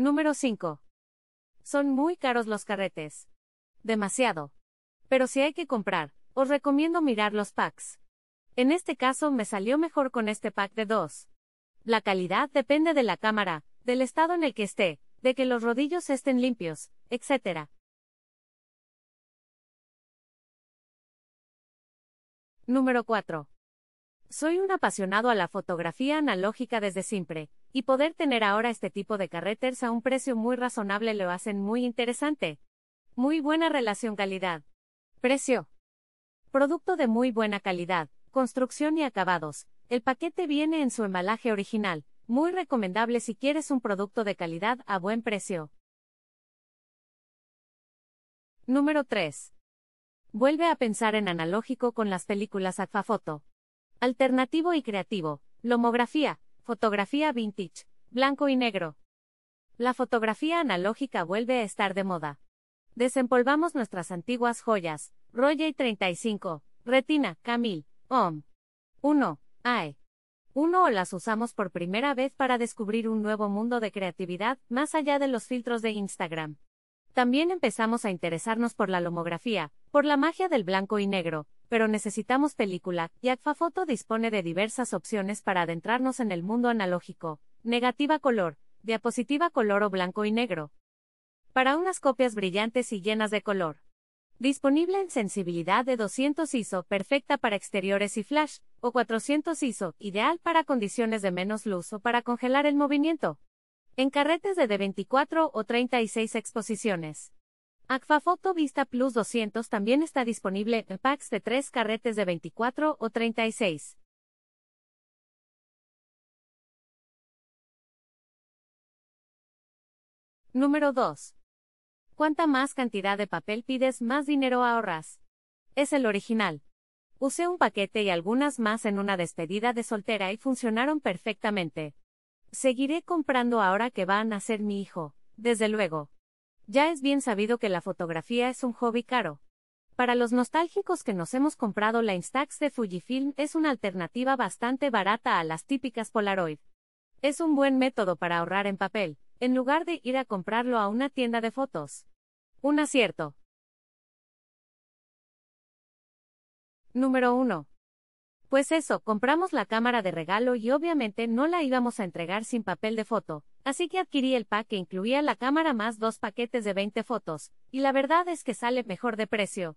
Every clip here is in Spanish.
Número 5. Son muy caros los carretes. Demasiado. Pero si hay que comprar, os recomiendo mirar los packs. En este caso me salió mejor con este pack de dos. La calidad depende de la cámara, del estado en el que esté, de que los rodillos estén limpios, etc. Número 4. Soy un apasionado a la fotografía analógica desde siempre, y poder tener ahora este tipo de carretes a un precio muy razonable lo hacen muy interesante. Muy buena relación calidad. Precio. Producto de muy buena calidad, construcción y acabados. El paquete viene en su embalaje original, muy recomendable si quieres un producto de calidad a buen precio. Número 3. Vuelve a pensar en analógico con las películas Agfafoto. Alternativo y creativo. Lomografía, Fotografía vintage, blanco y negro. La fotografía analógica vuelve a estar de moda. Desempolvamos nuestras antiguas joyas, Roger 35, Retina, Camil. OM. 1. AE. 1. O las usamos por primera vez para descubrir un nuevo mundo de creatividad, más allá de los filtros de Instagram. También empezamos a interesarnos por la lomografía, por la magia del blanco y negro, pero necesitamos película, y Agfafoto dispone de diversas opciones para adentrarnos en el mundo analógico, negativa color, diapositiva color o blanco y negro. Para unas copias brillantes y llenas de color. Disponible en sensibilidad de 200 ISO, perfecta para exteriores y flash, o 400 ISO, ideal para condiciones de menos luz o para congelar el movimiento. En carretes de, de 24 o 36 exposiciones. Aquafoto Vista Plus 200 también está disponible en packs de 3 carretes de 24 o 36. Número 2. ¿Cuánta más cantidad de papel pides, más dinero ahorras. Es el original. Usé un paquete y algunas más en una despedida de soltera y funcionaron perfectamente. Seguiré comprando ahora que van a ser mi hijo, desde luego. Ya es bien sabido que la fotografía es un hobby caro. Para los nostálgicos que nos hemos comprado la Instax de Fujifilm es una alternativa bastante barata a las típicas Polaroid. Es un buen método para ahorrar en papel, en lugar de ir a comprarlo a una tienda de fotos. Un acierto. Número 1. Pues eso, compramos la cámara de regalo y obviamente no la íbamos a entregar sin papel de foto, así que adquirí el pack que incluía la cámara más dos paquetes de 20 fotos, y la verdad es que sale mejor de precio.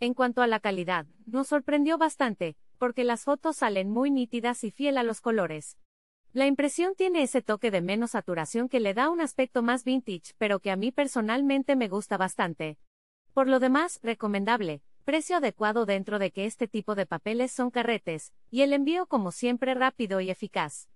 En cuanto a la calidad, nos sorprendió bastante, porque las fotos salen muy nítidas y fiel a los colores. La impresión tiene ese toque de menos saturación que le da un aspecto más vintage, pero que a mí personalmente me gusta bastante. Por lo demás, recomendable, precio adecuado dentro de que este tipo de papeles son carretes, y el envío como siempre rápido y eficaz.